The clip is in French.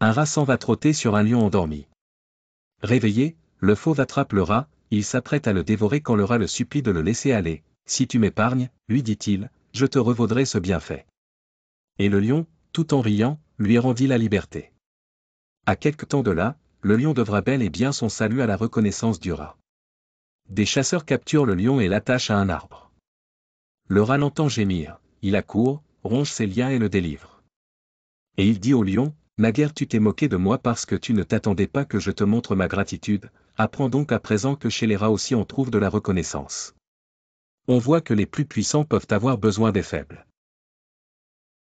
Un rat s'en va trotter sur un lion endormi. Réveillé, le fauve attrape le rat, il s'apprête à le dévorer quand le rat le supplie de le laisser aller. Si tu m'épargnes, lui dit-il, je te revaudrai ce bienfait. Et le lion, tout en riant, lui rendit la liberté. À quelque temps de là, le lion devra bel et bien son salut à la reconnaissance du rat. Des chasseurs capturent le lion et l'attachent à un arbre. Le rat l'entend gémir, il accourt, ronge ses liens et le délivre. Et il dit au lion, Naguère tu t'es moqué de moi parce que tu ne t'attendais pas que je te montre ma gratitude, apprends donc à présent que chez les rats aussi on trouve de la reconnaissance. On voit que les plus puissants peuvent avoir besoin des faibles.